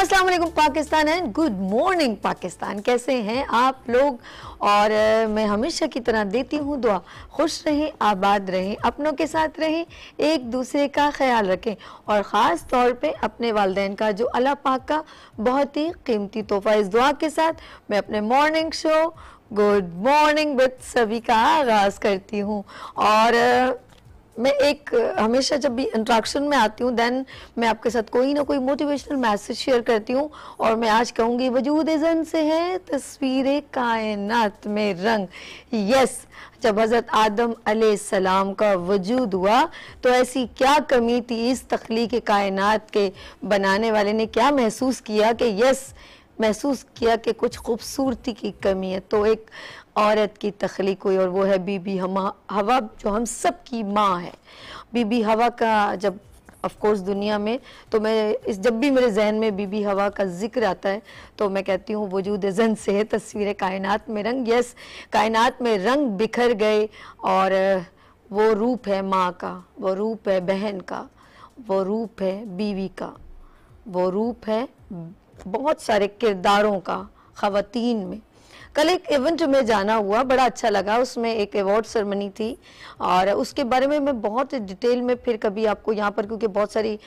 Aslam Pakistan and good morning Pakistan कैसे हैं आप लोग और मैं हमेशा की तरह देती हूँ दुआ खुश रहें आबाद रहें अपनों के साथ रहें एक दूसरे का ख्याल रखें और ख़ास तौर पे अपने वालदेन का जो अल्लाह पाक का बहुत ही कीमती तोहफ़ा इस दुआ के साथ मैं अपने morning show good morning with सभी का आगाज़ करती हूँ और मैं एक हमेशा जब भी इंट्रैक्शन में आती हूँ देन मैं आपके साथ कोई ना कोई मोटिवेशनल मैसेज शेयर करती हूँ और मैं आज कहूँगी वजूद जन से है तस्वीर कायनात में रंग यस जब हज़रत आदम सलाम का वजूद हुआ तो ऐसी क्या कमी थी इस तख्लीक कायनात के बनाने वाले ने क्या महसूस किया कि यस महसूस किया कि कुछ खूबसूरती की कमी है तो एक औरत की तख्लीक हुई और वो है बीबी हम हवा जो हम सब की माँ है बीबी हवा का जब ऑफकोर्स दुनिया में तो मैं इस जब भी मेरे जहन में बीबी हवा का जिक्र आता है तो मैं कहती हूँ वजूद जन से है तस्वीर कायनात में रंग यस कायनात में रंग बिखर गए और वो रूप है माँ का वो रूप है बहन का वो रूप है बीवी का वो रूप है बहुत सारे किरदारों का ख़वातीन में कल एक इवेंट में जाना हुआ बड़ा अच्छा लगा उसमें एक अवार्ड सेरेमनी थी और उसके बारे में मैं बहुत डिटेल में फिर कभी आपको यहाँ पर क्योंकि बहुत सारी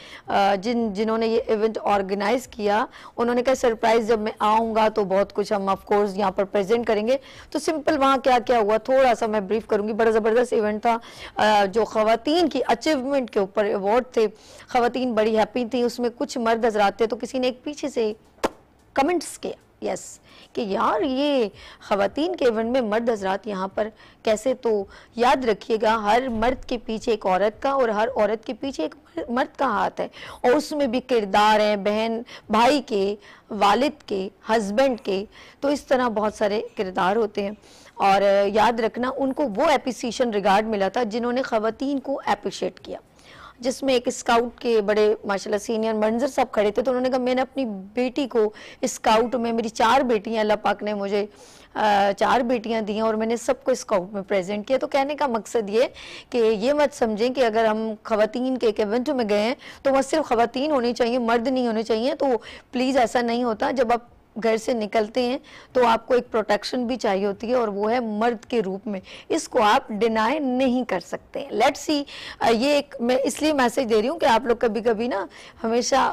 जिन जिन्होंने ये इवेंट ऑर्गेनाइज किया उन्होंने कहा सरप्राइज जब मैं आऊँगा तो बहुत कुछ हम ऑफकोर्स यहाँ पर प्रेजेंट करेंगे तो सिंपल वहाँ क्या क्या हुआ थोड़ा सा मैं ब्रीफ करूँगी बड़ा ज़बरदस्त इवेंट था जो खातन की अचीवमेंट के ऊपर अवार्ड थे खातन बड़ी हैप्पी थी उसमें कुछ मर्द हजरात थे तो किसी ने एक पीछे से कमेंट्स किया यस कि यार ये ख़वान के इवेंट में मर्द हजरात यहाँ पर कैसे तो याद रखिएगा हर मर्द के पीछे एक औरत का और हर औरत के पीछे एक मर्द का हाथ है और उसमें भी किरदार हैं बहन भाई के वालिद के हस्बैंड के तो इस तरह बहुत सारे किरदार होते हैं और याद रखना उनको वो एप्रिसिएशन रिगार्ड मिला था जिन्होंने ख़वान को अप्रिशिएट किया जिसमें एक स्काउट के बड़े माशाल्लाह सीनियर मंजर साहब खड़े थे तो उन्होंने कहा मैंने अपनी बेटी को स्काउट में मेरी चार बेटियां अल्लाह पाक ने मुझे चार बेटियां दी हैं और मैंने सबको स्काउट में प्रेजेंट किया तो कहने का मकसद ये कि ये मत समझें कि अगर हम खातन के एक इवेंट में गए हैं तो वह सिर्फ खातन होनी चाहिए मर्द नहीं होने चाहिए तो प्लीज़ ऐसा नहीं होता जब आप घर से निकलते हैं तो आपको एक प्रोटेक्शन भी चाहिए होती है और वो है मर्द के रूप में इसको आप डिनाई नहीं कर सकते हैं लेट सी ये एक मैं इसलिए मैसेज दे रही हूँ कि आप लोग कभी कभी ना हमेशा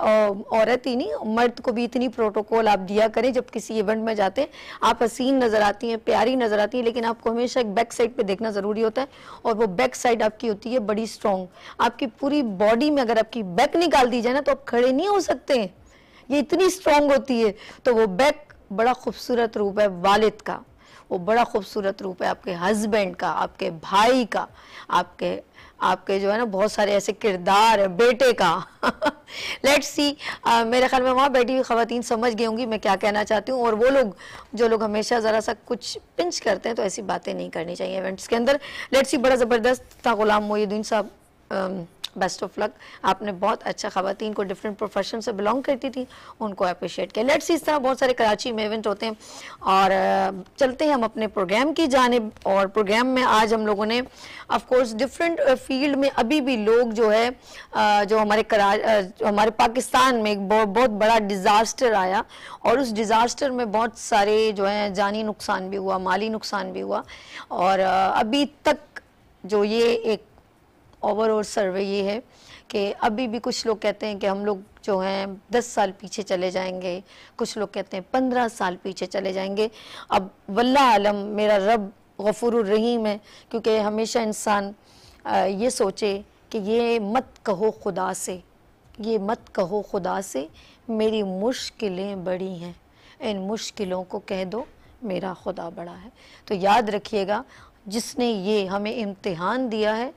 औरत ही नहीं मर्द को भी इतनी प्रोटोकॉल आप दिया करें जब किसी इवेंट में जाते हैं आप हसीन नज़र आती हैं प्यारी नज़र आती हैं लेकिन आपको हमेशा एक बैक साइड पर देखना ज़रूरी होता है और वो बैक साइड आपकी होती है बड़ी स्ट्रॉन्ग आपकी पूरी बॉडी में अगर आपकी बैक निकाल दी जाए ना तो आप खड़े नहीं हो सकते हैं ये इतनी स्ट्रॉन्ग होती है तो वो बैक बड़ा खूबसूरत रूप है वालिद का वो बड़ा खूबसूरत रूप है आपके हस्बैंड का आपके भाई का आपके आपके जो है ना बहुत सारे ऐसे किरदार है बेटे का लेट्स सी मेरे ख्याल में वहाँ बैठी हुई खातन समझ गई होंगी मैं क्या कहना चाहती हूँ और वो लोग जो लोग हमेशा ज़रा सा कुछ पिंच करते हैं तो ऐसी बातें नहीं करनी चाहिए इवेंट्स के अंदर लेट्स सी बड़ा ज़बरदस्त था गुलाम मोहिद्दीन साहब बेस्ट ऑफ लक आपने बहुत अच्छा खातन को डिफरेंट प्रोफेशन से बिलोंग करती थी उनको अप्रिशिएट किया लेट्स इस तरह बहुत सारे कराची में इवेंट होते हैं और uh, चलते हैं हम अपने प्रोग्राम की जानब और प्रोग्राम में आज हम लोगों ने अफकोर्स डिफरेंट फील्ड में अभी भी लोग जो है uh, जो हमारे करा uh, जो हमारे पाकिस्तान में एक बहुत बड़ा डिज़ास्टर आया और उस डिज़ास्टर में बहुत सारे जो है जानी नुकसान भी हुआ माली नुकसान भी हुआ और अभी तक जो ये एक ओवरऑल सर्वे ये है कि अभी भी कुछ लोग कहते हैं कि हम लोग जो हैं दस साल पीछे चले जाएंगे कुछ लोग कहते हैं पंद्रह साल पीछे चले जाएंगे अब वल्ला आलम मेरा रब गफूर रहीम है क्योंकि हमेशा इंसान ये सोचे कि ये मत कहो खुदा से ये मत कहो खुदा से मेरी मुश्किलें बड़ी हैं इन मुश्किलों को कह दो मेरा खुदा बड़ा है तो याद रखिएगा जिसने ये हमें इम्तिहान दिया है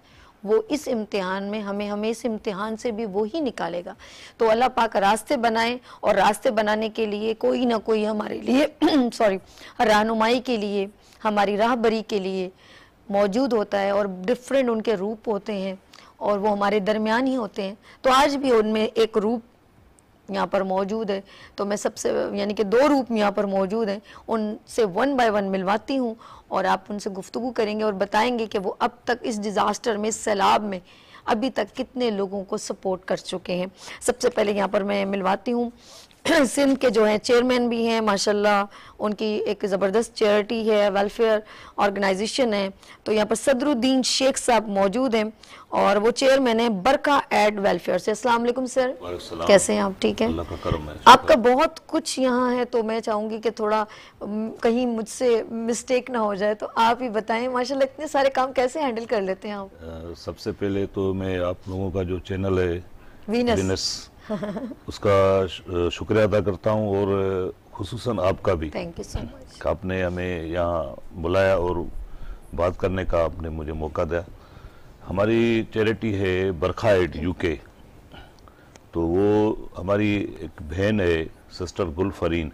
वो इस इम्तिहान में हमें हमें इस इम्तिहान से भी वो ही निकालेगा तो अल्लाह पाक रास्ते बनाए और रास्ते बनाने के लिए कोई ना कोई हमारे लिए सॉरी रहनुमाई के लिए हमारी राहबरी के लिए मौजूद होता है और डिफरेंट उनके रूप होते हैं और वो हमारे दरमियान ही होते हैं तो आज भी उनमें एक रूप यहाँ पर मौजूद है तो मैं सबसे यानी कि दो रूप यहाँ पर मौजूद हैं उनसे वन बाय वन मिलवाती हूँ और आप उनसे गुफ्तु करेंगे और बताएंगे कि वो अब तक इस डिज़ास्टर में इस सैलाब में अभी तक कितने लोगों को सपोर्ट कर चुके हैं सबसे पहले यहाँ पर मैं मिलवाती हूँ सिंध के जो हैं चेयरमैन भी हैं माशाल्लाह उनकी एक ज़बरदस्त चैरिटी है वेलफेयर ऑर्गेनाइजेशन है तो यहाँ पर सदरुद्दीन शेख साहब मौजूद हैं और वो चेयरमैन है बरका एड वेलफेयर से अस्सलाम वालेकुम सर कैसे हैं आप ठीक हैं आपका बहुत कुछ यहाँ है तो मैं चाहूँगी कि थोड़ा कहीं मुझसे मिस्टेक ना हो जाए तो आप ही बताएं माशाल्लाह इतने सारे काम कैसे हैंडल कर लेते हैं आप सबसे पहले तो मैं आप लोगों का जो चैनल है वीनस उसका शुक्रिया अदा करता हूँ और खसूस आपका भी थैंक यू सो मच आपने हमें यहाँ बुलाया और बात करने का आपने मुझे मौका दिया हमारी चैरिटी है बरखा एड यूके तो वो हमारी एक बहन है सिस्टर गुल फरीन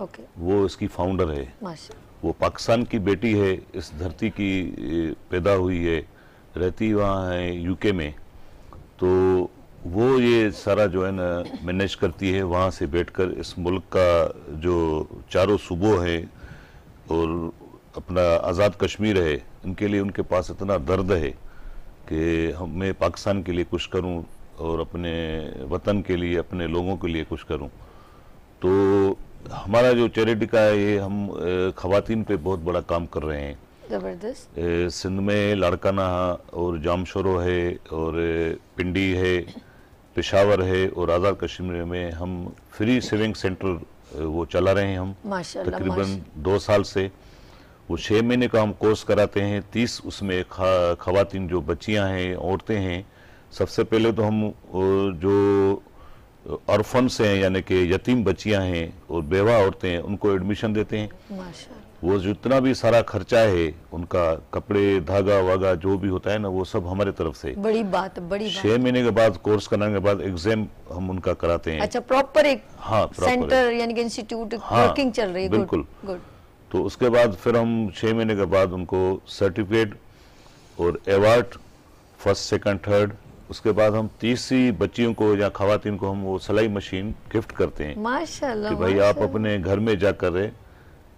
वो इसकी फाउंडर है वो पाकिस्तान की बेटी है इस धरती की पैदा हुई है रहती वहाँ है यूके में तो वो ये सारा जो है ना मैनेज करती है वहाँ से बैठकर इस मुल्क का जो चारों सूबों हैं और अपना आज़ाद कश्मीर है इनके लिए उनके पास इतना दर्द है कि मैं पाकिस्तान के लिए कुछ करूँ और अपने वतन के लिए अपने लोगों के लिए कुछ करूँ तो हमारा जो चैरिटी का है ये हम खातन पे बहुत बड़ा काम कर रहे हैं ज़बरदस्त सिंध में लाड़काना और जामशोरो है और पिंडी है पेशावर है और आज़ाद कश्मीर में हम फ्री सेविंग सेंटर वो चला रहे हैं हम तकरीबन दो साल से वो छः महीने का हम कोर्स कराते हैं तीस उसमें खातिन जो बच्चियां हैं औरतें हैं सबसे पहले तो हम जो ऑर्फन से हैं यानी कि यतीम बच्चियां हैं और बेवा औरतें हैं उनको एडमिशन देते हैं वो जितना भी सारा खर्चा है उनका कपड़े धागा वागा जो भी होता है ना वो सब हमारे तरफ से बड़ी बात बड़ी छह महीने के बाद कोर्स कराने के बाद एग्जाम हम उनका कराते हैं अच्छा प्रॉपर एक हाँ सेंटर यानी कि इंस्टीट्यूट वर्किंग हाँ, चल रही है बिल्कुल गुड, तो उसके बाद फिर हम छह महीने के बाद उनको सर्टिफिकेट और अवार्ड फर्स्ट सेकंड थर्ड उसके बाद हम तीसरी बच्चियों को या खातन को हम वो सिलाई मशीन गिफ्ट करते हैं माशाल्लाह कि भाई आप अपने घर में जाकर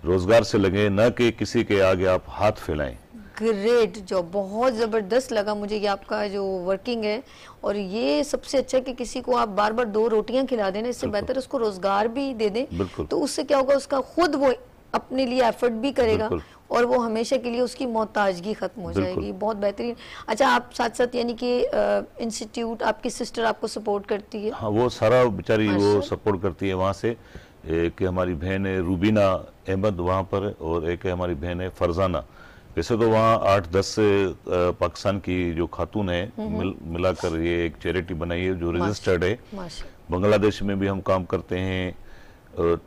रोजगार से लगे न कि किसी के आगे आप हाथ फैलाएं ग्रेट जॉब बहुत ज़बरदस्त लगा मुझे ये आपका जो वर्किंग है और ये सबसे अच्छा कि किसी को आप बार बार दो रोटियां खिला देना इससे बेहतर उसको रोजगार भी दे दें तो उससे क्या होगा उसका खुद वो अपने लिए एफर्ट भी करेगा और वो हमेशा के लिए उसकी मोहताजगी ख़त्म हो जाएगी बहुत बेहतरीन अच्छा आप साथ साथ यानी कि इंस्टीट्यूट आपकी सिस्टर आपको सपोर्ट करती है हाँ वो सारा बेचारी वो सपोर्ट करती है वहाँ से एक हमारी बहन है रूबीना अहमद वहाँ पर और एक है हमारी बहन है फरजाना वैसे तो वहाँ आठ दस पाकिस्तान की जो खातून है मिल मिलाकर ये एक चैरिटी बनाई है जो रजिस्टर्ड है बांग्लादेश में भी हम काम करते हैं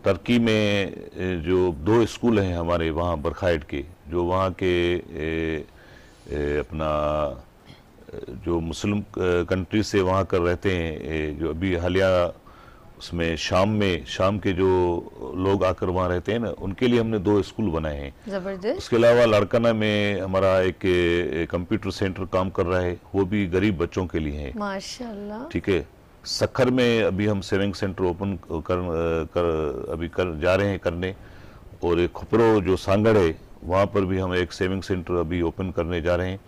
तर्की में जो दो स्कूल हैं हमारे वहाँ बरखाइट के जो वहाँ के ए, ए, अपना जो मुस्लिम कंट्री से वहाँ कर रहते हैं जो अभी हालिया उसमें शाम में शाम के जो लोग आकर वहाँ रहते हैं ना उनके लिए हमने दो स्कूल बनाए हैं जबरदस्त उसके अलावा लड़काना में हमारा एक कंप्यूटर सेंटर काम कर रहा है वो भी गरीब बच्चों के लिए है माशाल्लाह ठीक है सखर में अभी हम सेविंग सेंटर ओपन कर, कर अभी कर जा रहे हैं करने और एक खुपरो जो सांगड़ है वहाँ पर भी हम एक सेविंग सेंटर अभी ओपन करने जा रहे हैं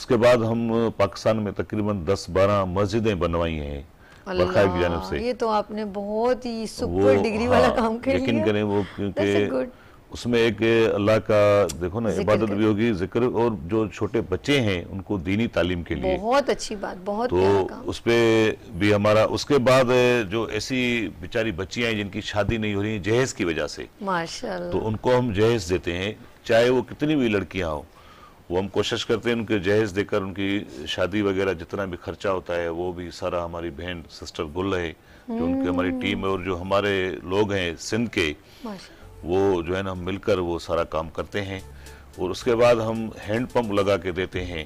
उसके बाद हम पाकिस्तान में तकरीबन दस बारह मस्जिदें बनवाई हैं बरखा की जानब से ये तो आपने बहुत ही सुपर डिग्री वाला हाँ, काम कर यकीन करें वो क्योंकि उसमें एक अल्लाह का देखो ना इबादत भी होगी जिक्र और जो छोटे बच्चे हैं उनको दीनी तालीम के लिए बहुत अच्छी बात बहुत तो उस पर भी हमारा उसके बाद जो ऐसी बेचारी बच्चियां हैं जिनकी शादी नहीं हो रही है जहेज की वजह से माशा तो उनको हम जहेज देते हैं चाहे वो कितनी भी लड़कियां हों वो हम कोशिश करते हैं उनके जहेज़ देकर उनकी शादी वगैरह जितना भी खर्चा होता है वो भी सारा हमारी बहन सिस्टर गुल रहे जो उनकी हमारी हम्म। टीम है और जो हमारे लोग हैं सिंध के वो जो है ना हम मिलकर वो सारा काम करते हैं और उसके बाद हम हैंड पंप लगा के देते हैं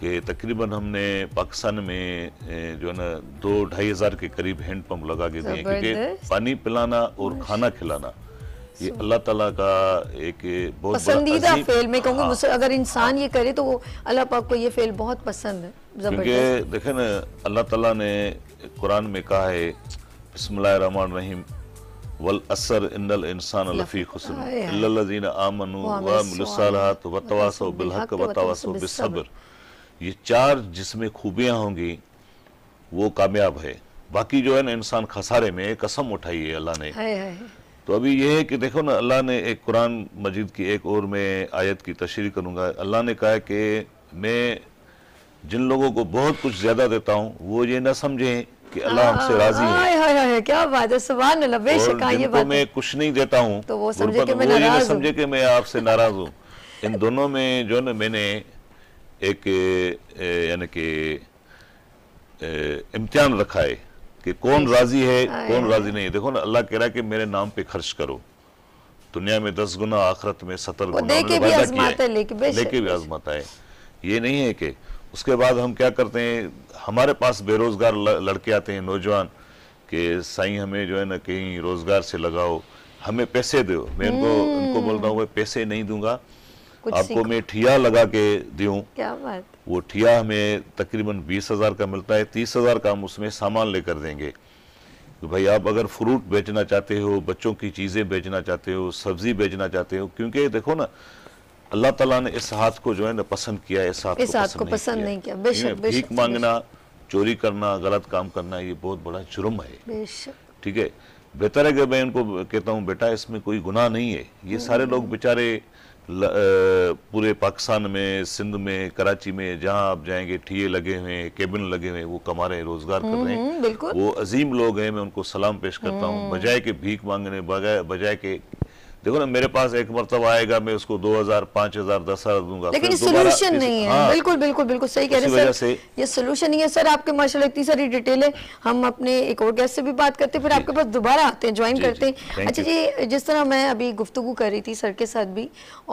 कि तकरीबन हमने पाकिस्तान में जो है ना दो ढाई हज़ार के करीब हैंड पंप लगा के दिए क्योंकि पानी पिलाना और खाना खिलाना ये अल्लाह ताला का एक बहुत पसंदीदा फेल मैं कहूँगा हाँ, अगर इंसान ये करे तो अल्लाह पाक को ये फेल बहुत पसंद है क्योंकि देखें ना अल्लाह ताला ने कुरान में कहा है बिस्मिल्लाहमान रहीम वल असर इंसान लफ़ी खुसन आमनु ये चार जिसमें खूबियाँ होंगी वो कामयाब है बाकी जो है ना इंसान खसारे में कसम उठाई है अल्लाह ने तो अभी यह है कि देखो ना अल्लाह ने एक कुरान मजीद की एक और में आयत की तशरी करूँगा अल्लाह ने कहा कि मैं जिन लोगों को बहुत कुछ ज़्यादा देता हूँ वो ये ना समझें कि अल्लाह हाँ, हमसे राजी है हाय हाय हाय क्या बात है सुभान अल्लाह बेशक हाँ, ये बात मैं कुछ नहीं देता हूँ तो वो समझे कि मैं नाराज हूँ समझे कि मैं आपसे नाराज हूँ इन दोनों में जो ना मैंने एक यानी कि इम्तिहान रखा है कि कौन राजी है कौन राजी नहीं देखो ना अल्लाह कह रहा है कि मेरे नाम पे खर्च करो दुनिया में दस गुना आखरत में सतर गुना लेके भी आजमाता है ये नहीं है कि उसके बाद हम क्या करते हैं हमारे पास बेरोजगार लड़के आते हैं नौजवान के साई हमें जो है ना कहीं रोजगार से लगाओ हमें पैसे दो मैं इनको हम्म। इनको रहा हूँ पैसे नहीं दूंगा आपको मैं ठिया लगा के दूँ क्या बात वो ठिया हमें तकरीबन बीस हज़ार का मिलता है तीस हज़ार का हम उसमें सामान लेकर देंगे तो भाई आप अगर फ्रूट बेचना चाहते हो बच्चों की चीज़ें बेचना चाहते हो सब्ज़ी बेचना चाहते हो क्योंकि देखो ना अल्लाह तला ने इस हाथ को जो है ना पसंद किया इस हाथ इस को, हाथ को पसंद नहीं किया भीख मांगना चोरी करना गलत काम करना ये बहुत बड़ा जुर्म है ठीक है बेहतर है कि मैं उनको कहता हूँ बेटा इसमें कोई गुनाह नहीं है ये हम्म। सारे लोग बेचारे पूरे पाकिस्तान में सिंध में कराची में जहाँ आप जाएंगे ठीए लगे हुए हैं केबिन लगे हुए हैं वो कमा रहे हैं रोजगार कर रहे हैं हम्म, हम्म, वो अजीम लोग हैं मैं उनको सलाम पेश करता हूँ हम्म। बजाय के भीख मांगने बजाय के देखो ना मेरे पास एक मरतब आएगा मैं उसको दो हजार पांच हजार दस हजार दूंगा लेकिन सोल्यूशन नहीं है हाँ, बिल्कुल बिल्कुल बिल्कुल सही कह रहे हैं सर ये सोल्यूशन नहीं है सर आपके माशाल्लाह इतनी सारी डिटेल है हम अपने एक और गेस्ट से भी बात करते हैं फिर आपके पास दोबारा आते हैं ज्वाइन करते हैं अच्छा जी जिस तरह मैं अभी गुफ्तु कर रही थी सर के साथ भी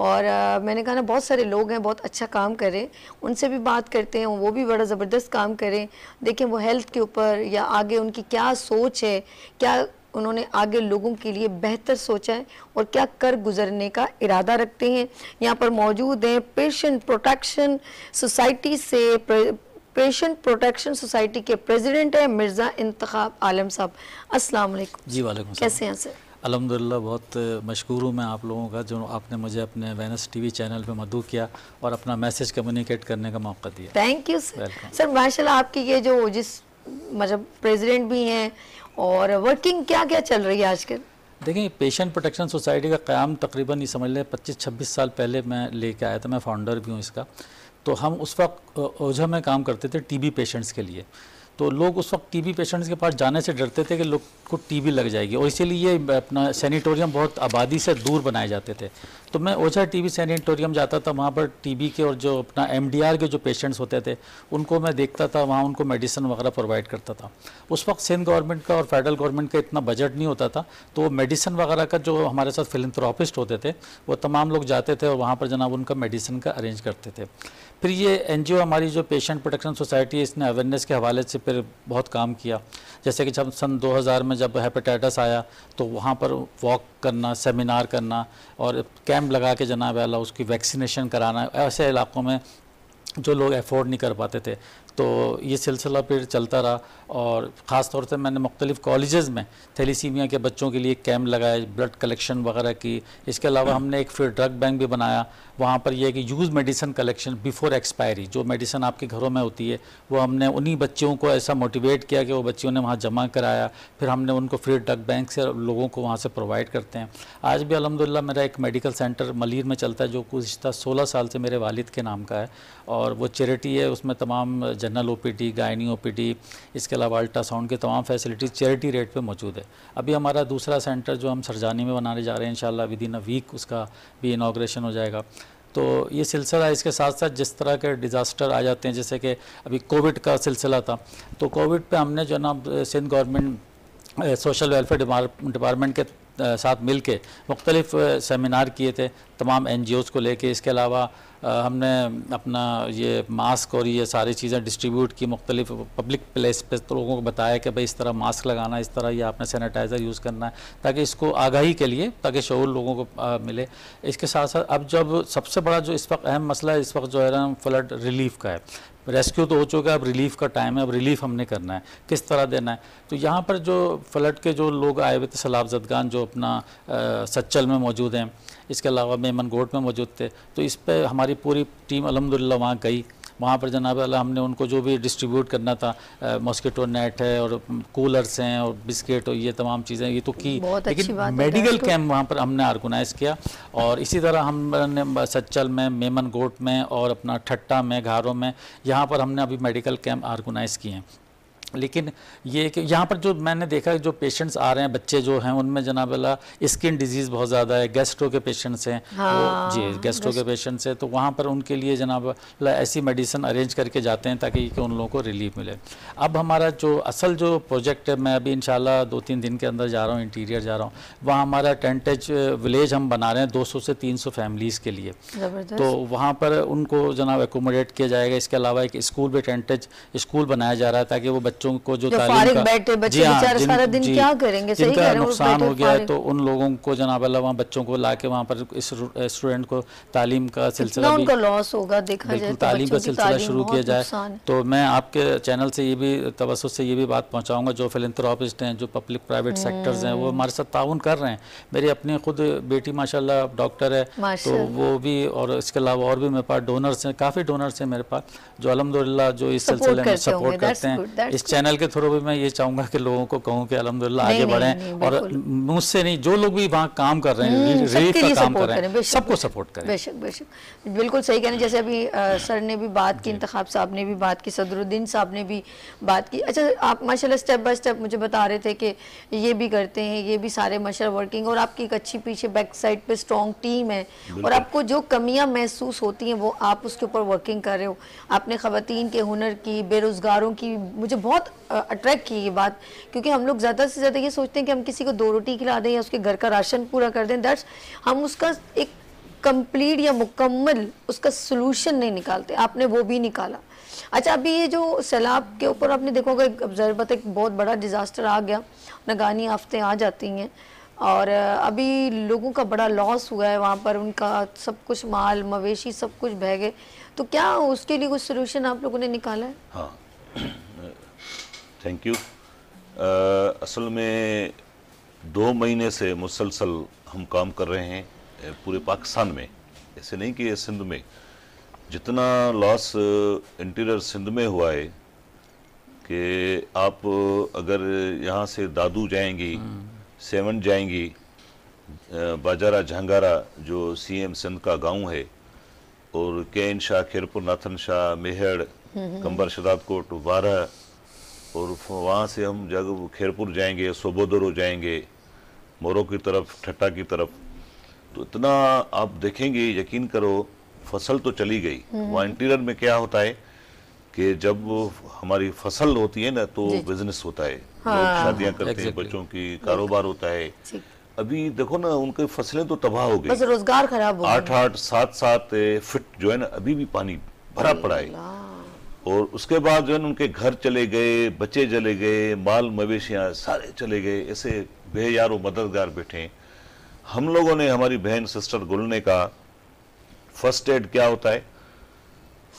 और मैंने कहा ना बहुत सारे लोग हैं बहुत अच्छा काम करें उनसे भी बात करते हैं वो भी बड़ा ज़बरदस्त काम करें देखें वो हेल्थ के ऊपर या आगे उनकी क्या सोच है क्या उन्होंने आगे लोगों के लिए बेहतर सोचा है और क्या कर गुजरने का इरादा रखते हैं यहाँ पर मौजूद हैं पेशेंट प्रोटेक्शन सोसाइटी से पेशेंट प्रोटेक्शन सोसाइटी के प्रेसिडेंट हैं मिर्ज़ा इंतखाब आलम साहब अस्सलाम वालेकुम जी वालेकुम कैसे हैं सर अलहमदिल्ला बहुत मशहूर हूँ मैं आप लोगों का जो आपने मुझे अपने वेनस टीवी चैनल पे मदू किया और अपना मैसेज कम्युनिकेट करने का मौका दिया थैंक यू सर सर माशाल्लाह आपकी ये जो जिस मतलब प्रेसिडेंट भी हैं और वर्किंग क्या क्या चल रही है आजकल देखें पेशेंट प्रोटेक्शन सोसाइटी का क़्याम तकरीबन ये समझ लें पच्चीस छब्बीस साल पहले मैं लेके आया था मैं फाउंडर भी हूँ इसका तो हम उस वक्त ओझा में काम करते थे टीबी पेशेंट्स के लिए तो लोग उस वक्त टीबी पेशेंट्स के पास जाने से डरते थे कि लोग को टीबी लग जाएगी और इसीलिए अपना सैनिटोरियम बहुत आबादी से दूर बनाए जाते थे तो मैं ओझा टीबी सैनिटोरियम जाता था वहाँ पर टीबी के और जो अपना एमडीआर के जो पेशेंट्स होते थे उनको मैं देखता था वहाँ उनको मेडिसिन वगैरह प्रोवाइड करता था उस वक्त सिंध गवर्नमेंट का और फेडरल गवर्नमेंट का इतना बजट नहीं होता था तो मेडिसिन वगैरह का जो हमारे साथ फिलंथ्रॉपिस्ट होते थे वो तमाम लोग जाते थे और वहाँ पर जनाब उनका मेडिसिन का अरेंज करते थे फिर ये एनजीओ हमारी जो पेशेंट प्रोटेक्शन सोसाइटी है इसने अवेयरनेस के हवाले से फिर बहुत काम किया जैसे कि जब सन 2000 में जब हेपेटाइटस आया तो वहाँ पर वॉक करना सेमिनार करना और कैंप लगा के जनाब अला उसकी वैक्सीनेशन कराना ऐसे इलाकों में जो लोग एफोर्ड नहीं कर पाते थे तो ये सिलसिला फिर चलता रहा और ख़ास तौर से मैंने मुख्तलिफ़ कॉलेज़ में थैलीसीमिया के बच्चों के लिए कैम्प लगाए ब्लड कलेक्शन वगैरह की इसके अलावा हमने एक फिर ड्रग बैंक भी बनाया वहाँ पर यह कि use medicine collection before expiry जो मेडिसिन आपके घरों में होती है वो हमने उन्हीं बच्चों को ऐसा मोटिवेट किया कि वो बच्चियों ने वहाँ जमा कराया फिर हमने उनको फ्री ड्रग बैंक से लोगों को वहाँ से प्रोवाइड करते हैं आज भी अलहमदिल्ला मेरा एक मेडिकल सेंटर मलिर में चलता है जो गुज्तर सोलह साल से मेरे वालद के नाम का है और वो चैरिटी है उसमें तमाम जन जनरल ओपीडी गायनी ओपीडी इसके अलावा अल्ट्रासाउंड के तमाम फैसिलिटीज़ चैरिटी रेट पे मौजूद है अभी हमारा दूसरा सेंटर जो हम सरजानी में बनाने जा रहे हैं in with in a week उसका भी इनाग्रेशन हो जाएगा तो ये सिलसिला इसके साथ साथ जिस तरह के डिज़ास्टर आ जाते हैं जैसे कि अभी कोविड का सिलसिला था तो कोविड पर हमने जो ना Sindh government social welfare department के साथ मिल के मुख्तलिफ सेमिनार किए थे तमाम एन को लेके इसके अलावा हमने अपना ये मास्क और ये सारी चीज़ें डिस्ट्रीब्यूट की मुख्तलिफ पब्लिक प्लेस पे तो लोगों को बताया कि भाई इस तरह मास्क लगाना इस तरह ये आपने सैनिटाइज़र यूज़ करना है ताकि इसको आगाही के लिए ताकि शूर लोगों को आ, मिले इसके साथ साथ अब जब सबसे बड़ा जो इस वक्त अहम मसला है इस वक्त जो है ना फ्लड रिलीफ का है रेस्क्यू तो हो चुका है अब रिलीफ का टाइम है अब रिलीफ हमने करना है किस तरह देना है तो यहाँ पर जो फ्लड के जो लोग आए हुए थे सलाब जदगान जो अपना आ, सच्चल में मौजूद हैं इसके अलावा मेमन गोट में मौजूद थे तो इस पर हमारी पूरी टीम अलहमदिल्ला वहाँ गई वहाँ पर जनाब हमने उनको जो भी डिस्ट्रीब्यूट करना था मॉस्किटो नेट है और कूलर्स हैं और बिस्किट और ये तमाम चीज़ें ये तो की लेकिन मेडिकल कैम्प वहाँ पर हमने ऑर्गेनाइज़ किया और इसी तरह हमने सच्चल में मेमन गोट में और अपना ठट्टा में घारों में यहाँ पर हमने अभी मेडिकल कैम्प ऑर्गेनाइज़ किए हैं लेकिन ये कि यहाँ पर जो मैंने देखा जो पेशेंट्स आ रहे हैं बच्चे जो हैं उनमें जनाब अला स्किन डिजीज़ बहुत ज़्यादा है गैस्ट्रो के पेशेंट्स हैं हाँ, जी गैस्ट्रो के पेशेंट्स हैं तो वहाँ पर उनके लिए जनाब अला ऐसी मेडिसिन अरेंज करके जाते हैं ताकि कि उन लोगों को रिलीफ मिले अब हमारा जो असल जो प्रोजेक्ट है मैं अभी इन दो तीन दिन के अंदर जा रहा हूँ इंटीरियर जा रहा हूँ वहाँ हमारा टेंटेज विलेज हम बना रहे हैं दो से तीन फैमिलीज़ के लिए तो वहाँ पर उनको जनाब एकोमोडेट किया जाएगा इसके अलावा एक स्कूल भी टेंटेज स्कूल बनाया जा रहा है ताकि वो बच्चों को जो, जो बैठे बच्चे हाँ, सारा दिन क्या करेंगे सही नुकसान हो गया है तो उन लोगों को जनाब अल्लाह वहाँ बच्चों को ला के वहाँ पर स्टूडेंट को तालीम का सिलसिला उनका लॉस होगा देखा जाए तो तालीम का सिलसिला शुरू किया जाए तो मैं आपके चैनल से ये भी तवसु से ये भी बात पहुँचाऊँगा जो फिलंथ्रॉपिस्ट हैं जो पब्लिक प्राइवेट सेक्टर्स हैं वो हमारे साथ ताउन कर रहे हैं मेरी अपनी खुद बेटी माशा डॉक्टर है तो वो भी और इसके अलावा और भी मेरे पास डोनर्स हैं काफ़ी डोनर्स हैं मेरे पास जो अलहमदिल्ला जो इस सिलसिले में सपोर्ट करते हैं इस चैनल के थ्रू भी मैं ये चाहूंगा कि लोगों को कहूँ कि अलहमदुल्ला आगे बढ़े और मुझसे नहीं जो लोग भी वहाँ काम कर रहे हैं हम्म, रिलीफ का काम कर रहे हैं सबको सपोर्ट करें बेशक बेशक बिल्कुल सही कहने जैसे अभी हाँ। सर ने भी बात की इंतखाब साहब ने भी बात की सदरुद्दीन साहब ने भी बात की अच्छा आप माशा स्टेप बाय स्टेप मुझे बता रहे थे कि ये भी करते हैं ये भी सारे माशा वर्किंग और आपकी एक अच्छी पीछे बैक साइड पे स्ट्रॉन्ग टीम है और आपको जो कमियां महसूस होती हैं वो आप उसके ऊपर वर्किंग कर रहे हो आपने खातन के हुनर की बेरोज़गारों की मुझे बहुत बहुत अट्रैक्ट की ये बात क्योंकि हम लोग ज़्यादा से ज़्यादा ये सोचते हैं कि हम किसी को दो रोटी खिला दें या उसके घर का राशन पूरा कर दें दैट्स हम उसका एक कंप्लीट या मुकम्मल उसका सोल्यूशन नहीं निकालते आपने वो भी निकाला अच्छा अभी ये जो सैलाब के ऊपर आपने देखा होगा अब्जर्वत एक बहुत बड़ा डिज़ास्टर आ गया नगानी आफतें आ जाती हैं और अभी लोगों का बड़ा लॉस हुआ है वहाँ पर उनका सब कुछ माल मवेशी सब कुछ बह गए तो क्या उसके लिए कुछ सोल्यूशन आप लोगों ने निकाला है हाँ थैंक यू uh, असल में दो महीने से मुसलसल हम काम कर रहे हैं पूरे पाकिस्तान में ऐसे नहीं कि सिंध में जितना लॉस इंटीरियर सिंध में हुआ है कि आप अगर यहाँ से दादू जाएंगी हम्म। सेवन जाएंगी बाजारा झंगारा जो सीएम सिंध का गांव है और के एन शाह खेरपुर नाथन शाह मेहड़ हम्म। कंबर शदाबकोट कोट वारा और वहाँ से हम जब खैरपुर जाएंगे हो जाएंगे मोरो की तरफ ठट्टा की तरफ तो इतना आप देखेंगे यकीन करो फसल तो चली गई हम्म। वहाँ इंटीरियर में क्या होता है कि जब हमारी फसल होती है ना तो बिजनेस होता है हाँ, लोग शादियां करते हैं बच्चों की कारोबार होता है अभी देखो ना उनकी फसलें तो तबाह हो गई रोजगार खराब आठ आठ सात सात फिट जो है ना अभी भी पानी भरा पड़ा है और उसके बाद जो है उनके घर चले गए बच्चे चले गए माल मवेशियाँ सारे चले गए ऐसे बेयार मददगार बैठे हम लोगों ने हमारी बहन सिस्टर गुल ने कहा फर्स्ट एड क्या होता है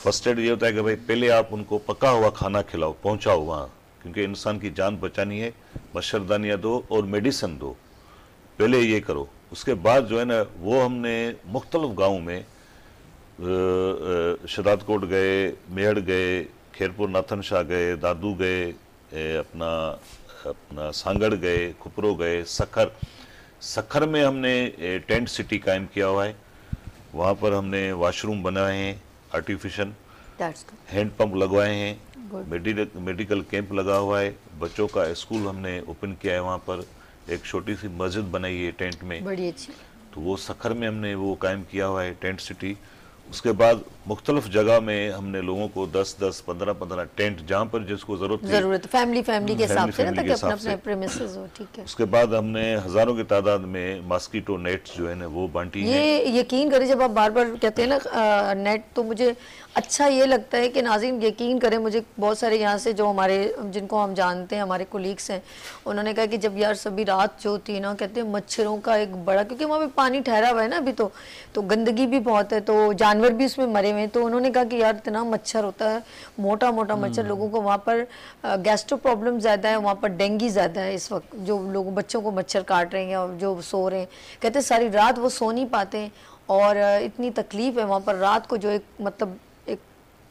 फर्स्ट एड ये होता है कि भाई पहले आप उनको पका हुआ खाना खिलाओ पहुंचाओ वहाँ क्योंकि इंसान की जान बचानी है मच्छरदानियाँ दो और मेडिसिन दो पहले ये करो उसके बाद जो है ना वो हमने मुख्तलिफ गाँव में शदातकोट गए मेहड़ गए खेरपुर नाथन शाह गए दादू गए अपना अपना सांगड़ गए खुपरो गए सखर सखर में हमने टेंट सिटी कायम किया हुआ है वहाँ पर हमने वॉशरूम बनाए हैं आर्टिफिशियल हैंड पंप लगवाए हैं मेडिकल मेडिकल कैंप लगा हुआ है बच्चों का स्कूल हमने ओपन किया है वहाँ पर एक छोटी सी मस्जिद बनाई है टेंट में बड़ी अच्छी तो वो सखर में हमने वो कायम किया हुआ है टेंट सिटी उसके बाद मुख्तलिफ जगह में हमने लोगों को दस दस पंद्रह पंद्रह टेंट जहाँ पर जिसको जरूरत जरूरत फैमिली फैमिली के हिसाब से ना अपने अपने प्रेमिसेस हो ठीक है उसके बाद हमने हजारों की तादाद में मॉस्किटो नेट जो है ना वो बांटी ये यकीन करें जब आप बार बार कहते हैं ना नेट तो मुझे अच्छा ये लगता है कि नाजिम यकीन करें मुझे बहुत सारे यहाँ से जो हमारे जिनको हम जानते हैं हमारे कोलीग्स हैं उन्होंने कहा कि जब यार सभी रात जो होती है ना कहते हैं मच्छरों का एक बड़ा क्योंकि वहाँ पे पानी ठहरा हुआ है ना अभी तो तो गंदगी भी बहुत है तो जानवर भी उसमें मरे हुए हैं तो उन्होंने कहा कि यार इतना मच्छर होता है मोटा मोटा मच्छर हम्म। लोगों को वहाँ पर गैस्ट्रो प्रॉब्लम ज़्यादा है वहाँ पर डेंगी ज़्यादा है इस वक्त जो लोग बच्चों को मच्छर काट रहे हैं और जो सो रहे हैं कहते हैं सारी रात वो सो नहीं पाते हैं और इतनी तकलीफ़ है वहाँ पर रात को जो एक मतलब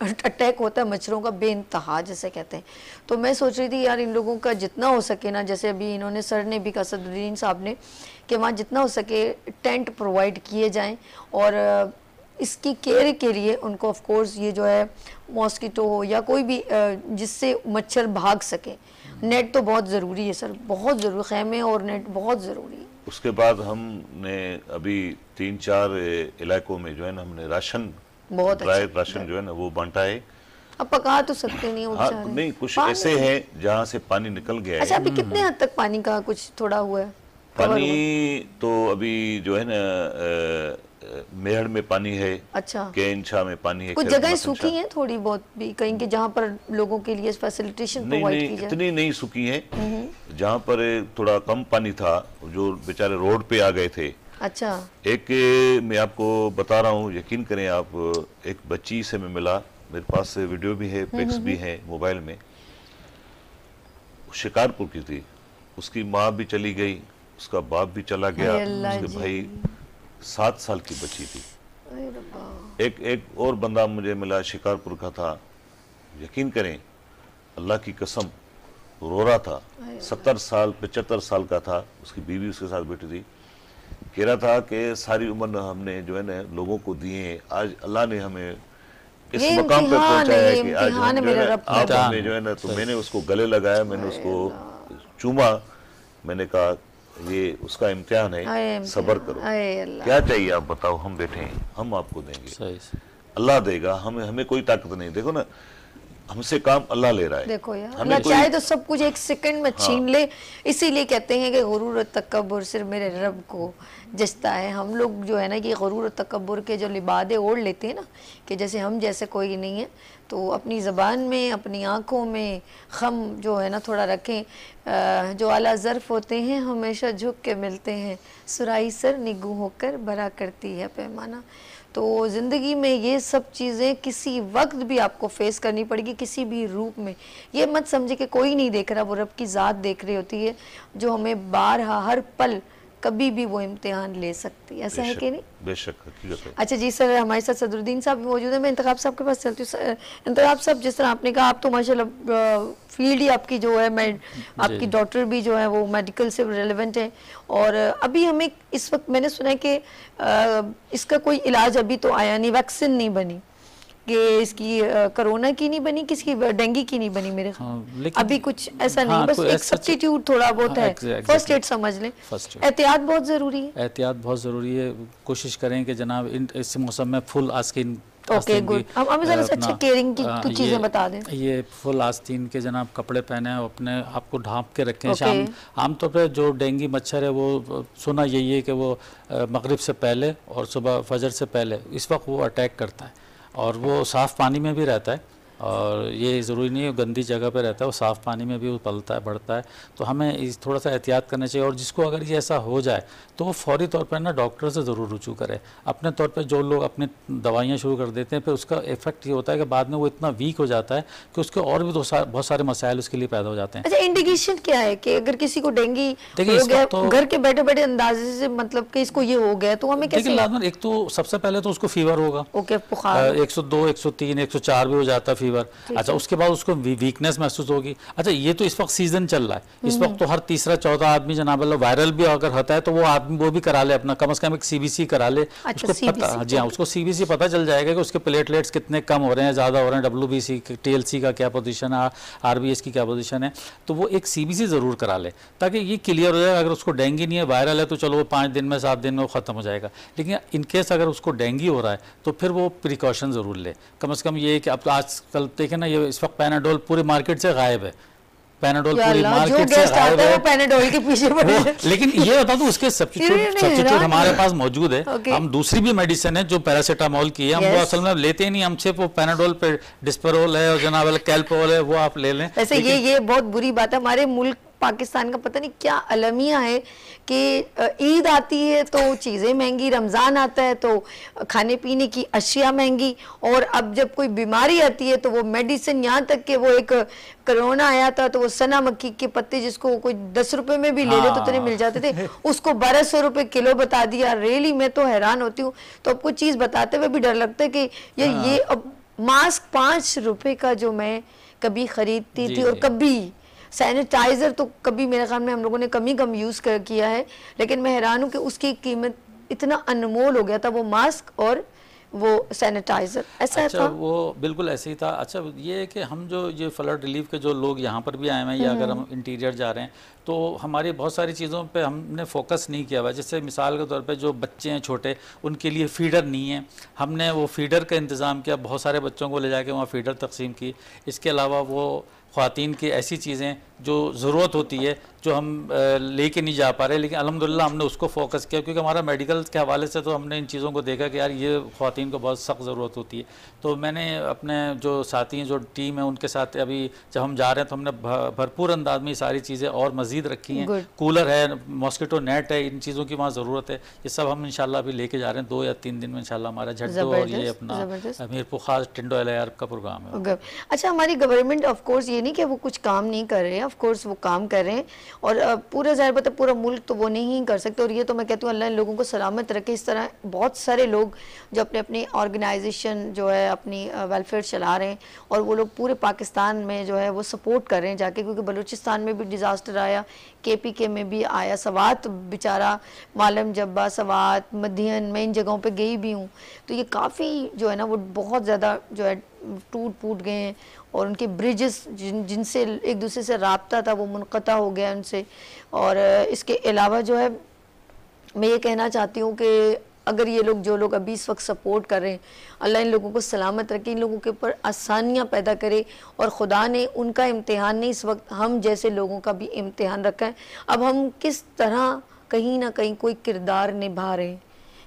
अटैक होता है मच्छरों का बेानतहा जैसे कहते हैं तो मैं सोच रही थी यार इन लोगों का जितना हो सके ना जैसे अभी इन्होंने सर ने भी कहा सदुद्दीन साहब ने कि वहाँ जितना हो सके टेंट प्रोवाइड किए जाएँ और इसकी केयर के लिए उनको ऑफ कोर्स ये जो है मॉस्किटो हो या कोई भी जिससे मच्छर भाग सके नेट तो बहुत ज़रूरी है सर बहुत ज़रूरी खेमे और नेट बहुत ज़रूरी है उसके बाद हमने अभी तीन चार इलाकों में जो है ना हमने राशन बहुत ड्राई अच्छा राशन जो है ना वो बांटा है अब पका तो सकते नहीं हो हाँ, नहीं कुछ ऐसे हैं जहाँ से पानी निकल गया है अच्छा अभी हम्म, कितने हम्म। हद तक पानी का कुछ थोड़ा हुआ है पानी तो अभी जो है ना मेहड़ में पानी है अच्छा केंशा में पानी है कुछ जगह सूखी हैं थोड़ी बहुत भी कहीं के जहाँ पर लोगों के लिए फैसिलिटेशन नहीं, नहीं की इतनी नहीं सूखी है हम्म, जहाँ पर थोड़ा कम पानी था जो बेचारे रोड पे आ गए थे अच्छा एक मैं आपको बता रहा हूँ यकीन करें आप एक बच्ची से मैं मिला मेरे पास वीडियो भी है पिक्स हम्म, हम्म, भी हम्म। है मोबाइल में शिकारपुर की थी उसकी माँ भी चली गई उसका बाप भी चला गया उसके भाई सात साल की बच्ची थी एक एक और बंदा मुझे मिला शिकारपुर का था यकीन करें अल्लाह की कसम रो रहा था सत्तर साल पचहत्तर साल का था उसकी बीवी उसके साथ बैठी थी कह रहा था कि सारी उम्र हमने जो है ना लोगों को दिए आज अल्लाह ने हमें इस मकाम पे पहुंचाया है कि आज हम जो है आप हमें जो है ना तो मैंने उसको गले लगाया मैंने उसको चूमा मैंने कहा ये उसका इम्तिहान है सबर करो क्या चाहिए आप बताओ हम बैठे हैं हम आपको देंगे अल्लाह देगा हमें हमें कोई ताकत नहीं देखो ना हमसे काम अल्लाह ले रहा है देखो यार अल्लाह चाहे तो सब कुछ एक सेकंड में हाँ। छीन हाँ। ले इसीलिए कहते हैं कि गरूर तकबर सिर्फ मेरे रब को जचता है हम लोग जो है ना कि गरूर तकबर के जो लिबादे ओढ़ लेते हैं ना कि जैसे हम जैसे कोई नहीं है तो अपनी ज़बान में अपनी आँखों में खम जो है ना थोड़ा रखें जो आला ज़र्फ़ होते हैं हमेशा झुक के मिलते हैं सुराई सर निगू होकर भरा करती है पैमाना तो ज़िंदगी में ये सब चीज़ें किसी वक्त भी आपको फेस करनी पड़ेगी किसी भी रूप में ये मत समझे कि कोई नहीं देख रहा वो रब की ज़ात देख रही होती है जो हमें बारहा हर पल कभी भी वो इम्तिहान ले सकती है ऐसा है कि नहीं बेशक अच्छा जी सर हमारे साथ सदरुद्दीन साहब भी मौजूद है मैं इंतखाब साहब के पास चलती हूँ इंतखाब साहब जिस तरह आपने कहा आप तो माशा फील्ड ही आपकी जो है मैं आपकी डॉक्टर भी जो है वो मेडिकल से रेलिवेंट है और अभी हमें इस वक्त मैंने सुना है कि इसका कोई इलाज अभी तो आया नहीं वैक्सीन नहीं बनी कि इसकी कोरोना की नहीं बनी किसकी डेंगू की नहीं बनी मेरे हाँ, अभी कुछ ऐसा हाँ, नहीं बस तो एक सब्सटीट्यूट थोड़ा बहुत हाँ, है फर्स्ट एड समझ लें एहतियात बहुत ज़रूरी है एहतियात बहुत ज़रूरी है कोशिश करें कि जनाब इन इस मौसम में फुल आस्किन ओके गुड हम हमें केयरिंग अच्छा की कुछ चीजें बता दें ये फुल आस्तीन के जनाब कपड़े पहने अपने आप को ढांप के रखें शाम आमतौर पर जो डेंगू मच्छर है वो सुना यही है कि वो मगरिब से पहले और सुबह फजर से पहले इस वक्त वो अटैक करता है और वो साफ़ पानी में भी रहता है और ये ज़रूरी नहीं है गंदी जगह पे रहता है वो साफ़ पानी में भी पलता है बढ़ता है तो हमें इस थोड़ा सा एहतियात करना चाहिए और जिसको अगर ये ऐसा हो जाए तो वो फौरी तौर पर ना डॉक्टर से ज़रूर रुचू करे अपने तौर पर जो लोग अपनी दवाइयाँ शुरू कर देते हैं फिर उसका इफेक्ट ये होता है कि बाद में वो इतना वीक हो जाता है कि उसके और भी बहुत सारे मसाइल उसके लिए पैदा हो जाते हैं अच्छा इंडिकेशन क्या है कि अगर किसी को डेंगी तो घर के बैठे बैठे अंदाजे से मतलब कि इसको ये हो गया तो हमें कैसे लाजमन एक तो सबसे पहले तो उसको फीवर होगा ओके तीन एक सौ चार भी हो जाता है फीवर अच्छा उसके बाद उसको वीकनेस महसूस होगी अच्छा ये तो इस वक्त सीजन चल रहा है इस हम्म। वक्त तो हर तीसरा चौथा आदमी जनाब अल्लाह मतलब वायरल भी अगर होता है तो वो आदमी वो भी करा ले अपना कम से कम एक सीबीसी करा ले अच्छा, उसको पता जी हाँ उसको सीबीसी पता चल जाएगा कि उसके प्लेटलेट्स कितने कम हो रहे हैं ज़्यादा हो रहे हैं डब्ल्यू टीएलसी का क्या पोजिशन है आरबीएस की क्या पोजिशन है तो वो एक सी ज़रूर करा ले ताकि ये क्लियर हो जाए अगर उसको डेंगी नहीं है वायरल है तो चलो वो पाँच दिन में सात दिन में ख़त्म हो जाएगा लेकिन इनकेस अगर उसको डेंगी हो रहा है तो फिर वो प्रिकॉशन ज़रूर ले कम से कम ये कि अब आज कल देखे ना ये इस वक्त पैनाडोल पूरी मार्केट से गायब है पैनाडोल पूरी मार्केट से गायब है पैनाडोल के पीछे लेकिन ये बता दू उसके सब्सिट्यूट हमारे पास मौजूद है हम दूसरी भी मेडिसिन है जो पैरासिटामोल की है हम वो असल में लेते ही नहीं हम सिर्फ वो पैनाडोल पे डिस्परोल है और जनावल कैल्पोल है वो आप ले लें ऐसे ये ये बहुत बुरी बात है हमारे मुल्क पाकिस्तान का पता नहीं क्या अलमिया है कि ईद आती है तो चीज़ें महंगी रमज़ान आता है तो खाने पीने की अशिया महंगी और अब जब कोई बीमारी आती है तो वो मेडिसिन यहाँ तक कि वो एक करोना आया था तो वो सना मक्की के पत्ते जिसको कोई दस रुपए में भी ले ले तो इतने मिल जाते थे हाँ। उसको बारह सौ रुपये किलो बता दिया रेली मैं तो हैरान होती हूँ तो आपको चीज़ बताते हुए भी डर लगता है कि ये हाँ। ये अब मास्क पाँच रुपये का जो मैं कभी खरीदती थी और कभी सैनिटाइज़र तो कभी मेरे ख्याल में हम लोगों ने कम ही कम यूज़ कर किया है लेकिन मैं हैरान हूँ कि उसकी कीमत इतना अनमोल हो गया था वो मास्क और वो सैनिटाइज़र ऐसा अच्छा, था वो बिल्कुल ऐसे ही था अच्छा ये है कि हम जो ये फ्लड रिलीफ के जो लोग यहाँ पर भी आए हैं या हम्म। अगर हम इंटीरियर जा रहे हैं तो हमारी बहुत सारी चीज़ों पे हमने फोकस नहीं किया हुआ जैसे मिसाल के तौर पे जो बच्चे हैं छोटे उनके लिए फीडर नहीं है हमने वो फीडर का इंतज़ाम किया बहुत सारे बच्चों को ले जाके वहाँ फीडर तकसीम की इसके अलावा वो खातन की ऐसी चीज़ें जो ज़रूरत होती है जो हम लेके नहीं जा पा रहे लेकिन अलहमदिल्ला हमने उसको फोकस किया क्योंकि हमारा मेडिकल के हवाले से तो हमने इन चीज़ों को देखा कि यार ये ख़वान को बहुत सख्त ज़रूरत होती है तो मैंने अपने जो साथी हैं जो टीम है उनके साथ अभी जब हम जा रहे हैं तो हमने भरपूर अंदाज में सारी चीज़ें और मज़ीद रखी हैं कूलर है मॉस्किटो नेट है इन चीज़ों की वहाँ ज़रूरत है ये सब हम इन अभी लेके जा रहे हैं दो या तीन दिन में इनशाला हमारा झटो और ये अपना मीरपुर खास टिंडो एल का प्रोग्राम है अच्छा हमारी गवर्नमेंट ऑफकोर्स ये नहीं कि वो कुछ काम नहीं कर रहे हैं ऑफ कोर्स वो काम कर रहे हैं और पूरा ज़ाहिर बता पूरा मुल्क तो वो नहीं कर सकते और ये तो मैं कहती हूँ अल्लाह लोगों को सलामत रखे इस तरह बहुत सारे लोग जो अपने अपने ऑर्गेनाइजेशन जो है अपनी वेलफेयर चला रहे हैं और वो लोग पूरे पाकिस्तान में जो है वो सपोर्ट कर रहे हैं जाके क्योंकि बलूचिस्तान में भी डिज़ास्टर आया के पी के में भी आया सवात बेचारा मालम जब्बा सवात मध्यन मैं इन जगहों पर गई भी हूँ तो ये काफ़ी जो है ना वो बहुत ज़्यादा जो है टूट फूट गए हैं और उनके ब्रिजेस जिन जिनसे एक दूसरे से रबता था वो मुनता हो गया उनसे और इसके अलावा जो है मैं ये कहना चाहती हूँ कि अगर ये लोग जो लोग अभी इस वक्त सपोर्ट कर रहे हैं अल्लाह इन लोगों को सलामत रखे इन लोगों के ऊपर आसानियाँ पैदा करे और ख़ुदा ने उनका इम्तहान नहीं इस वक्त हम जैसे लोगों का भी इम्तहान रखा है अब हम किस तरह कहीं ना कहीं कोई किरदार निभा रहे हैं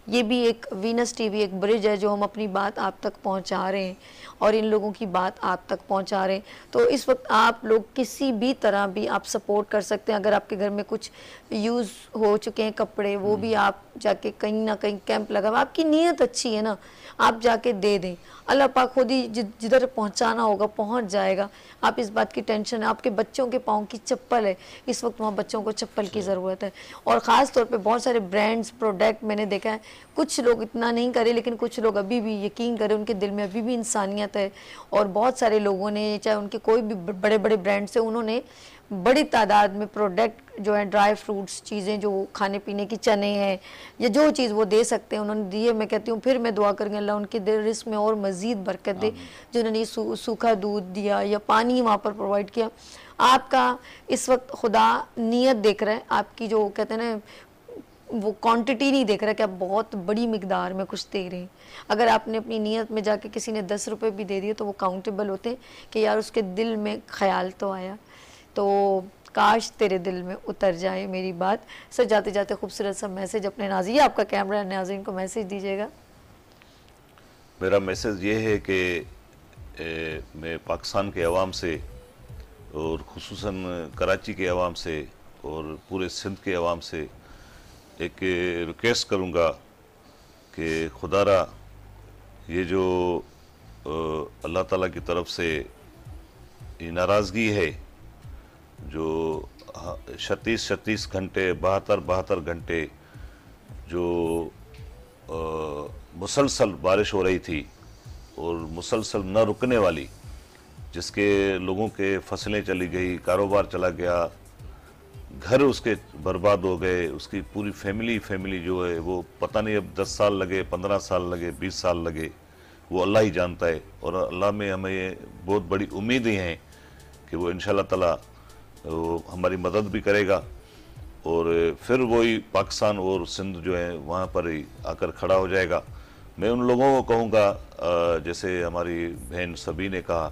ये भी एक वीनस टीवी एक ब्रिज है जो हम अपनी बात आप तक पहुंचा रहे हैं और इन लोगों की बात आप तक पहुंचा रहे हैं तो इस वक्त आप लोग किसी भी तरह भी आप सपोर्ट कर सकते हैं अगर आपके घर में कुछ यूज़ हो चुके हैं कपड़े वो भी हम्म। आप जाके कहीं ना कहीं कैंप लगा आपकी नीयत अच्छी है ना आप जाके दे दें अल्लाह पाक खुद ही जिधर पहुँचाना होगा पहुँच जाएगा आप इस बात की टेंशन है आपके बच्चों के पाँव की चप्पल है इस वक्त वहाँ बच्चों को चप्पल की ज़रूरत है और ख़ास तौर पर बहुत सारे ब्रांड्स प्रोडक्ट मैंने देखा है कुछ लोग इतना नहीं करे लेकिन कुछ लोग अभी भी यकीन करें उनके दिल में अभी भी इंसानियत है और बहुत सारे लोगों ने चाहे उनके कोई भी बड़े बड़े ब्रांड से उन्होंने बड़ी तादाद में प्रोडक्ट जो है ड्राई फ्रूट्स चीज़ें जो खाने पीने की चने हैं या जो चीज़ वो दे सकते हैं उन्होंने दिए मैं कहती हूँ फिर मैं दुआ करूँगी अल्लाह उनके दिल रिस्क में और मज़ीद बरकत दे जिन्होंने सूखा दूध दिया या पानी वहाँ पर प्रोवाइड किया आपका इस वक्त खुदा नीयत देख रहा है आपकी जो कहते हैं ना वो क्वांटिटी नहीं देख रहा कि आप बहुत बड़ी मकदार में कुछ दे रहे हैं अगर आपने अपनी नीयत में जाके किसी ने दस रुपये भी दे दिए तो वो काउंटेबल होते हैं कि यार उसके दिल में ख्याल तो आया तो काश तेरे दिल में उतर जाए मेरी बात सर जाते जाते खूबसूरत सा मैसेज अपने नाजी आपका कैमरा नाजीन को मैसेज दीजिएगा मेरा मैसेज ये है कि मैं पाकिस्तान के आवाम से और खसूस कराची के आवाम से और पूरे सिंध के आवाम से एक रिक्वेस्ट करूँगा कि खुदारा ये जो अल्लाह ताला की तरफ से ये नाराज़गी है जो छत्तीस छत्तीस घंटे बहत्तर बहत्तर घंटे जो मुसलसल बारिश हो रही थी और मुसलसल न रुकने वाली जिसके लोगों के फसलें चली गई कारोबार चला गया घर उसके बर्बाद हो गए उसकी पूरी फैमिली फैमिली जो है वो पता नहीं अब दस साल लगे पंद्रह साल लगे बीस साल लगे वो अल्लाह ही जानता है और अल्लाह में हमें बहुत बड़ी उम्मीद ही है कि वो इन ताला वो हमारी मदद भी करेगा और फिर वही पाकिस्तान और सिंध जो है वहाँ पर ही आकर खड़ा हो जाएगा मैं उन लोगों को कहूँगा जैसे हमारी बहन सभी ने कहा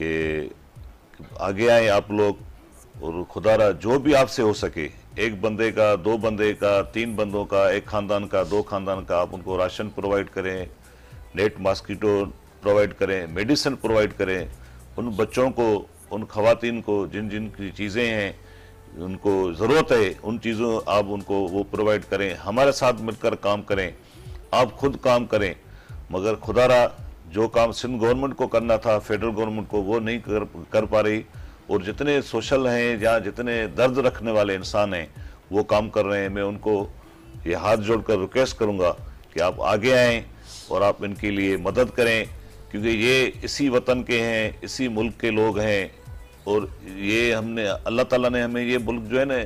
कि आगे आए आप लोग और खुदारा जो भी आपसे हो सके एक बंदे का दो बंदे का तीन बंदों का एक ख़ानदान का दो ख़ानदान का आप उनको राशन प्रोवाइड करें नेट मास्किटो प्रोवाइड करें मेडिसिन प्रोवाइड करें उन बच्चों को उन खातन को जिन जिन की चीज़ें हैं उनको ज़रूरत है उन चीज़ों आप उनको वो प्रोवाइड करें हमारे साथ मिलकर काम करें आप खुद काम करें मगर खुदारा जो काम सिंध गवर्नमेंट को करना था फेडरल गवर्नमेंट को वो नहीं कर कर पा रही और जितने सोशल हैं या जितने दर्द रखने वाले इंसान हैं वो काम कर रहे हैं मैं उनको ये हाथ जोड़कर रिक्वेस्ट करूंगा कि आप आगे आएं और आप इनके लिए मदद करें क्योंकि ये इसी वतन के हैं इसी मुल्क के लोग हैं और ये हमने अल्लाह ताला ने हमें ये मुल्क जो है ना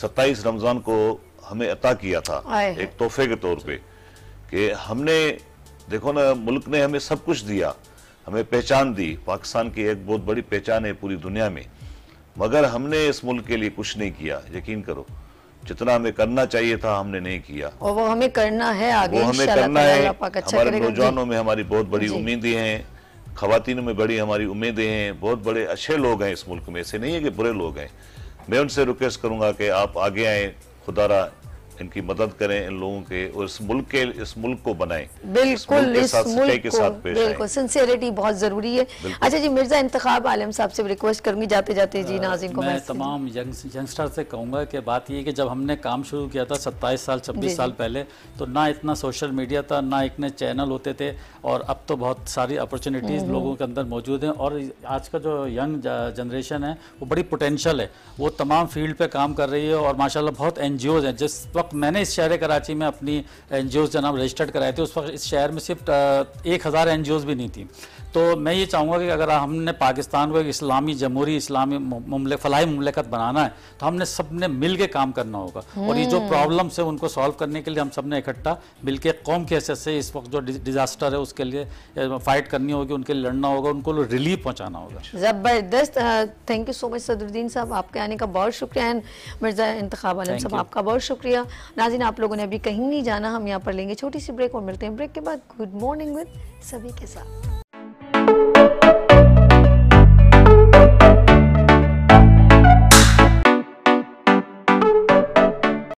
सत्ताईस रमज़ान को हमें अता किया था एक तोहफे के तौर पे कि हमने देखो ना मुल्क ने हमें सब कुछ दिया हमें पहचान दी पाकिस्तान की एक बहुत बड़ी पहचान है पूरी दुनिया में मगर हमने इस मुल्क के लिए कुछ नहीं किया यकीन करो जितना हमें करना चाहिए था हमने नहीं किया और वो हमें करना है आगे वो हमें करना है अच्छा हमारे नौजवानों में हमारी बहुत बड़ी उम्मीदें हैं खातिन में बड़ी हमारी उम्मीदें हैं बहुत बड़े अच्छे लोग हैं इस मुल्क में ऐसे नहीं है कि बुरे लोग हैं मैं उनसे रिक्वेस्ट करूंगा कि आप आगे आए खुदारा इनकी मदद करें इन लोगों के और इस मुल्क के इस मुल्क को बनाएं बिल्कुल इस मुल्क के साथ पेश बिल्कुल सिंसियरिटी बहुत ज़रूरी है अच्छा जी मिर्ज़ा इंतखाब आलम साहब से रिक्वेस्ट करूंगी जाते जाते जी नाजिम को मैं तमाम यंगस्टर से कहूंगा कि बात ये कि जब हमने काम शुरू किया था सत्ताईस साल छब्बीस साल पहले तो ना इतना सोशल मीडिया था ना इतने चैनल होते थे और अब तो बहुत सारी अपॉर्चुनिटीज़ हम्म, हम्म। लोगों के अंदर मौजूद हैं और आज का जो यंग जनरेशन है वो बड़ी पोटेंशल है वो तमाम फील्ड पर काम कर रही है और माशाला बहुत एन हैं जिस वक्त मैंने इस शहर कराची में अपनी एन का नाम रजिस्टर्ड कराए थे उस वक्त इस शहर में सिर्फ एक हज़ार एन नहीं थी तो मैं ये चाहूँगा कि अगर हमने पाकिस्तान को एक इस्लामी जमहूरी इस्लामी मुमले, फलाही ममलकत बनाना है तो हमने सब ने मिल के काम करना होगा और ये जो हम्म। प्रॉब्लम्स है उनको सॉल्व करने के लिए हम सब ने इकट्ठा मिल के कौम की हैसियत से इस वक्त जो डिजास्टर है उसके लिए फाइट करनी होगी उनके लिए लड़ना होगा उनको रिलीफ पहुँचाना होगा ज़बरदस्त thank you so much Sadruddin साहब आपके आने का बहुत शुक्रिया एंड मिर्ज़ा इंतखाब आलम साहब आपका बहुत शुक्रिया नाजिन आप लोगों ने अभी कहीं नहीं जाना हम यहाँ पर लेंगे छोटी सी ब्रेक और मिलते हैं ब्रेक के बाद गुड मॉर्निंग विद सभी के साथ